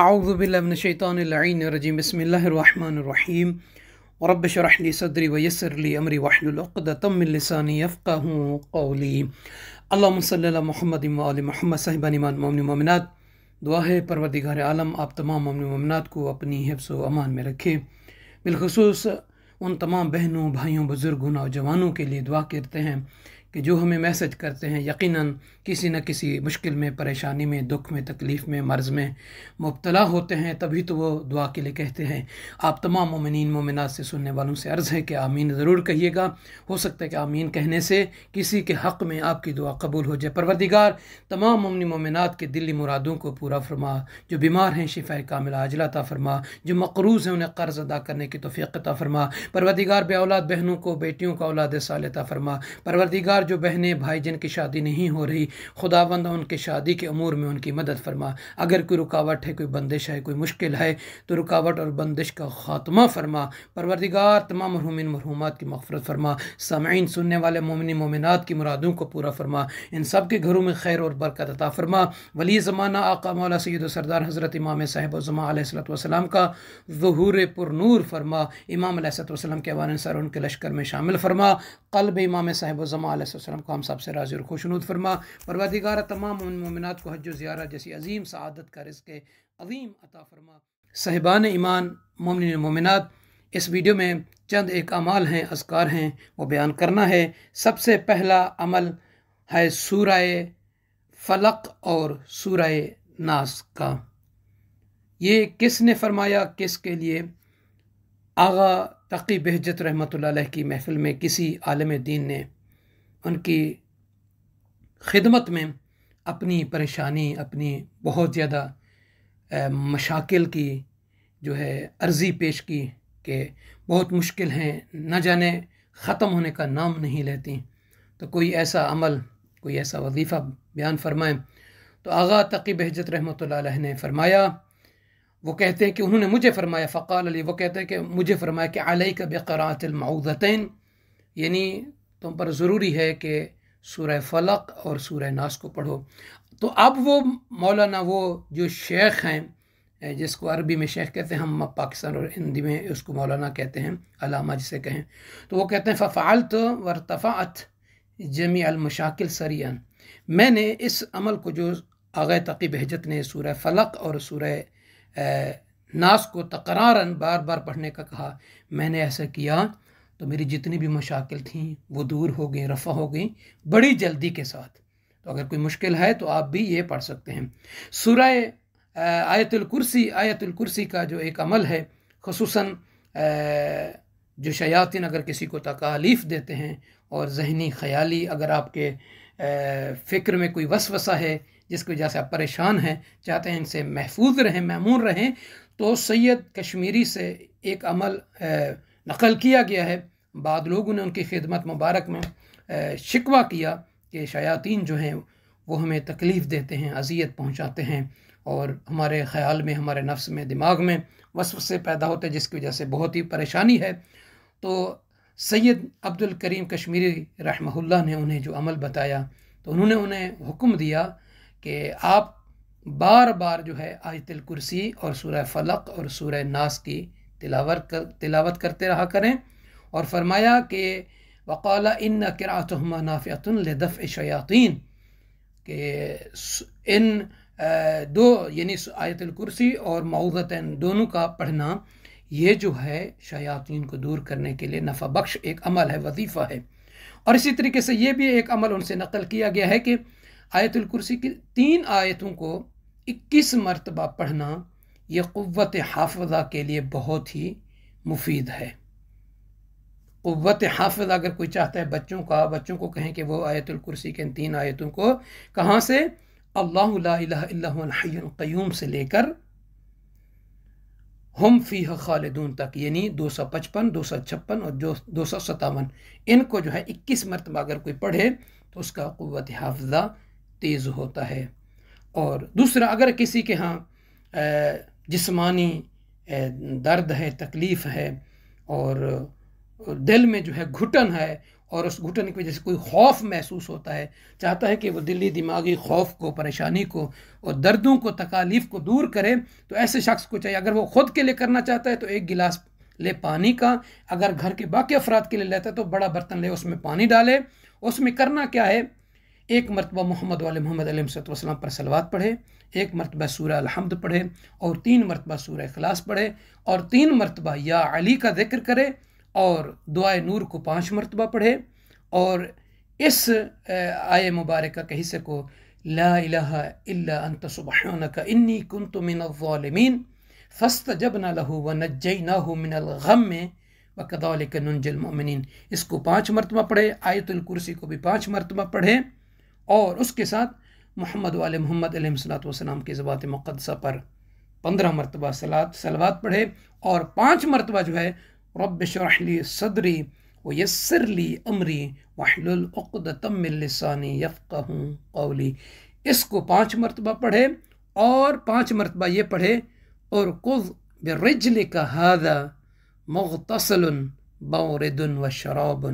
اعوذ باللہ من الشیطان اللعین الرجیم بسم اللہ الرحمن الرحیم رب شرح لی صدری ویسر لی امری من لسانی قولی اللہم صلی اللہ محمد و آل محمد صاحب ممن مومنات دعا ہے پروردگار عالم آپ تمام ممن مومنات کو اپنی حفظ و امان میں رکھے بالخصوص ان تمام بہنوں بھائیوں بزرگوں نوجوانوں کے لیے دعا کرتے ہیں کہ جو ہمیں میسج کرتے ہیں یقیناً کسی نہ کسی مشکل میں پریشانی میں دکھ میں تکلیف میں مرض میں مبتلا ہوتے ہیں تبھی تو وہ دعا کے لیے کہتے ہیں آپ تمام مومنین مومنات سے سننے والوں سے عرض ہے کہ آمین ضرور کہیے گا ہو سکتا ہے کہ آمین کہنے سے کسی کے حق میں آپ کی دعا قبول ہو جائے پروردگار تمام مومنی مومنات کے دلی مرادوں کو پورا فرما جو بیمار ہیں شفائے کامل عطا فرما جو مقروض ہیں انہیں قرض ادا کرنے کی توفیق عطا فرما پروردگار بے اولاد بہنوں کو بیٹیوں کا اولاد عطا فرما پروردگار جو بہنیں بھائی جن کی شادی نہیں ہو رہی خدا بند ان کے شادی کے امور میں ان کی مدد فرما اگر کوئی رکاوٹ ہے کوئی کوئی بندش ہے ہے مشکل تو رکاوٹ اور بندش کا خاتمہ فرما پروردگار تمام مرحومین مرحومات کی مغفرت فرما سامعین سننے والے مومنات کی مرادوں کو پورا فرما ان سب کے گھروں میں خیر اور برکت عطا فرما ولی زمانہ آقا مولا سید و سردار حضرت امام صاحب و وظام علیہ صلاۃ وسلم کا ظہور پر نور فرما امام علیہ وسلم کے ان کے لشکر میں شامل فرما قلب امام صاحب و وظام علیہ وسلم کو ہم سب سے راضی اور خوشنود فرما پروردگار تمام مومنات کو حج و زیارہ جیسی عظیم سعادت کا رزق عظیم عطا فرما صحبان ایمان مومنین مومنات اس ویڈیو میں چند ایک اعمال ہیں اذکار ہیں وہ بیان کرنا ہے سب سے پہلا عمل ہے سورہ فلق اور سورہ ناس کا یہ کس نے فرمایا کس کے لیے آغا تقی بہجت رحمۃ اللہ علیہ کی محفل میں کسی عالم دین نے ان کی خدمت میں اپنی پریشانی اپنی بہت زیادہ مشاکل کی جو ہے عرضی پیش کی کہ بہت مشکل ہیں نہ جانے ختم ہونے کا نام نہیں لیتی تو کوئی ایسا عمل کوئی ایسا وظیفہ بیان فرمائیں تو آغا تقیب حضرت رحمۃ اللہ علیہ نے فرمایا وہ کہتے ہیں کہ انہوں نے مجھے فرمایا فقال علی وہ کہتے ہیں کہ مجھے فرمایا کہ علیہ کا بقرات قرط یعنی تم پر ضروری ہے کہ سورہ فلق اور سورہ ناس کو پڑھو تو اب وہ مولانا وہ جو شیخ ہیں جس کو عربی میں شیخ کہتے ہیں ہم پاکستان اور ہندی میں اس کو مولانا کہتے ہیں علامہ جسے کہیں تو وہ کہتے ہیں ففعلت ورتفعت جمیع المشاکل سریان میں نے اس عمل کو جو آغیر تقیب بہجت نے سورہ فلق اور سورہ ناس کو تقرار بار بار پڑھنے کا کہا میں نے ایسا کیا تو میری جتنی بھی مشاکل تھیں وہ دور ہو گئیں رفع ہو گئیں بڑی جلدی کے ساتھ تو اگر کوئی مشکل ہے تو آپ بھی یہ پڑھ سکتے ہیں سورہ آیت الکرسی آیت الکرسی کا جو ایک عمل ہے خصوصاً جو شیاطین اگر کسی کو تکالیف دیتے ہیں اور ذہنی خیالی اگر آپ کے فکر میں کوئی وسوسہ ہے جس کی وجہ سے آپ پریشان ہیں چاہتے ہیں ان سے محفوظ رہیں معمون رہیں تو سید کشمیری سے ایک عمل نقل کیا گیا ہے بعد لوگوں نے ان کی خدمت مبارک میں شکوہ کیا کہ شیاطین جو ہیں وہ ہمیں تکلیف دیتے ہیں اذیت پہنچاتے ہیں اور ہمارے خیال میں ہمارے نفس میں دماغ میں وصف سے پیدا ہوتے جس کی وجہ سے بہت ہی پریشانی ہے تو سید عبد الکریم کشمیری رحمہ اللہ نے انہیں جو عمل بتایا تو انہوں نے انہیں حکم دیا کہ آپ بار بار جو ہے آیت الکرسی اور سورہ فلق اور سورہ ناس کی کر تلاوت کرتے رہا کریں اور فرمایا کہ وقال ان کراۃما کرمانافعۃۃۃۃۃۃ الدف شیاطین کہ ان دو یعنی آیت الکرسی اور مؤضۃََََََ دونوں کا پڑھنا یہ جو ہے شیاطین کو دور کرنے کے لیے نفع بخش ایک عمل ہے وظیفہ ہے اور اسی طریقے سے یہ بھی ایک عمل ان سے نقل کیا گیا ہے کہ آیت الکرسی کی تین آیتوں کو اکیس مرتبہ پڑھنا یہ قوت حافظہ کے لیے بہت ہی مفید ہے قوت حافظ اگر کوئی چاہتا ہے بچوں کا بچوں کو کہیں کہ وہ آیت القرسی کے ان تین آیتوں کو کہاں سے اللہ لا الہ الا الحی القیوم سے لے کر ہم فی خالدون تک یعنی دو سو پچپن دو سو چھپن اور دو سو ستاون ان کو جو ہے اکیس مرتبہ اگر کوئی پڑھے تو اس کا قوت حافظہ تیز ہوتا ہے اور دوسرا اگر کسی کے ہاں جسمانی درد ہے تکلیف ہے اور دل میں جو ہے گھٹن ہے اور اس گھٹن کی وجہ سے کوئی خوف محسوس ہوتا ہے چاہتا ہے کہ وہ دلی دماغی خوف کو پریشانی کو اور دردوں کو تکالیف کو دور کرے تو ایسے شخص کو چاہیے اگر وہ خود کے لیے کرنا چاہتا ہے تو ایک گلاس لے پانی کا اگر گھر کے باقی افراد کے لیے لیتا ہے تو بڑا برتن لے اس میں پانی ڈالے اس میں کرنا کیا ہے ایک مرتبہ محمد والے محمد علیہ وسلم پر سلوات پڑھے ایک مرتبہ سورہ الحمد پڑھے اور تین مرتبہ سورہ اخلاص پڑھے اور تین مرتبہ یا علی کا ذکر کرے اور دعائے نور کو پانچ مرتبہ پڑھے اور اس آئے مبارکہ کے حصے کو لا الہ الا انت سبحانک انی کنت من الظالمین فاستجبنا له ونجیناه لہو و نََََََََََج نہ المؤمنین اس کو پانچ مرتبہ پڑھے آیت الکرسی کو بھی پانچ مرتبہ پڑھے اور اس کے ساتھ محمد وال محمد علیہ السلام کی زبات مقدسہ پر پندرہ مرتبہ سلاد سلوات پڑھے اور پانچ مرتبہ جو ہے رب شرح لی صدری و لی امری واحل العقد تم لسانی یفقہ قولی اس کو پانچ مرتبہ پڑھے اور پانچ مرتبہ یہ پڑھے اور قض برجل کا حاضہ مغتسل بورد و شراب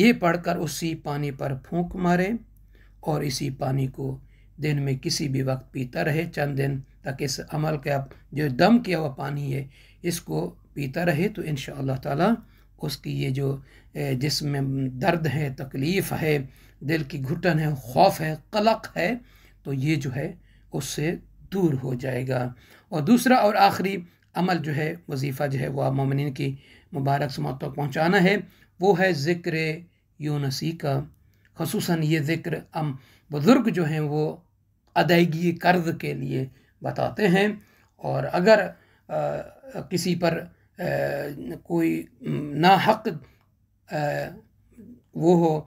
یہ پڑھ کر اسی پانی پر پھونک مارے اور اسی پانی کو دن میں کسی بھی وقت پیتا رہے چند دن تاکہ اس عمل کا جو دم کیا ہوا پانی ہے اس کو پیتا رہے تو ان شاء اللہ تعالیٰ اس کی یہ جو جسم میں درد ہے تکلیف ہے دل کی گھٹن ہے خوف ہے قلق ہے تو یہ جو ہے اس سے دور ہو جائے گا اور دوسرا اور آخری عمل جو ہے وظیفہ جو ہے وہ مومنین کی مبارک سماعت تک پہنچانا ہے وہ ہے ذکر یونسی کا خصوصاً یہ ذکر ام بزرگ جو ہیں وہ ادائیگی قرض کے لیے بتاتے ہیں اور اگر کسی پر کوئی ناحق وہ ہو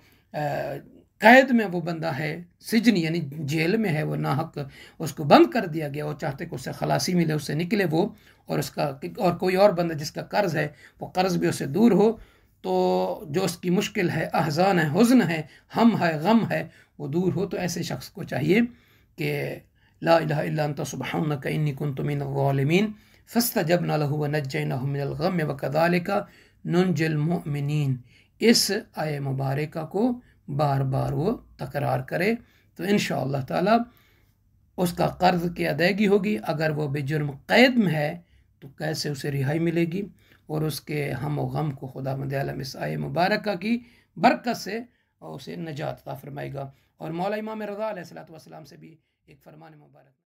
قید میں وہ بندہ ہے سجن یعنی جیل میں ہے وہ نا حق اس کو بند کر دیا گیا وہ چاہتے کہ اس سے خلاصی ملے اس سے نکلے وہ اور اس کا اور کوئی اور بندہ جس کا قرض ہے وہ قرض بھی اسے دور ہو تو جو اس کی مشکل ہے احزان ہے حزن ہے ہم ہے غم ہے وہ دور ہو تو ایسے شخص کو چاہیے کہ لا الہ الا انت سبحانک انی کنت من الظالمین فستا جب نل و نج نََََََََََََ غم و کدال کا نُظلم و منین اس آئے مبارکہ کو بار بار وہ تکرار کرے تو ان شاء اللہ تعالیٰ اس کا قرض کی ادائیگی ہوگی اگر وہ بے جرم قیدم ہے تو کیسے اسے رہائی ملے گی اور اس کے ہم و غم کو خدا مد عالم اس آئے مبارکہ کی برکت سے اسے نجات نجاتہ فرمائے گا اور مولا امام رضا علیہ الصلاۃۃ وسلم سے بھی ایک فرمان مبارک